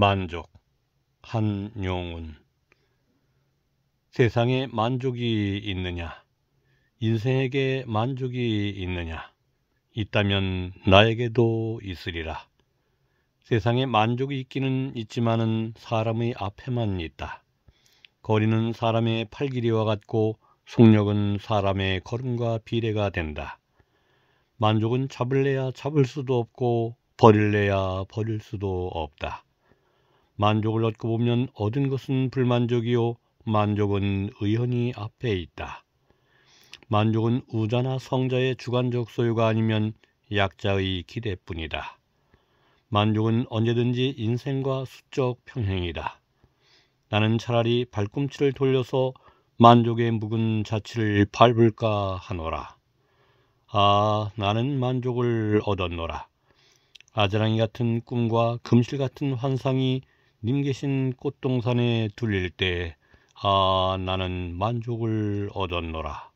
만족 한용운 세상에 만족이 있느냐 인생에게 만족이 있느냐 있다면 나에게도 있으리라 세상에 만족이 있기는 있지만은 사람의 앞에만 있다 거리는 사람의 팔길이와 같고 속력은 사람의 걸음과 비례가 된다 만족은 잡을래야 잡을 수도 없고 버릴래야 버릴 수도 없다 만족을 얻고 보면 얻은 것은 불만족이요 만족은 의현이 앞에 있다. 만족은 우자나 성자의 주관적 소유가 아니면 약자의 기대뿐이다. 만족은 언제든지 인생과 수적 평행이다. 나는 차라리 발꿈치를 돌려서 만족의 묵은 자취를 밟을까 하노라. 아, 나는 만족을 얻었노라. 아자랑이 같은 꿈과 금실 같은 환상이 님 계신 꽃동산에 둘릴 때 아 나는 만족을 얻었노라.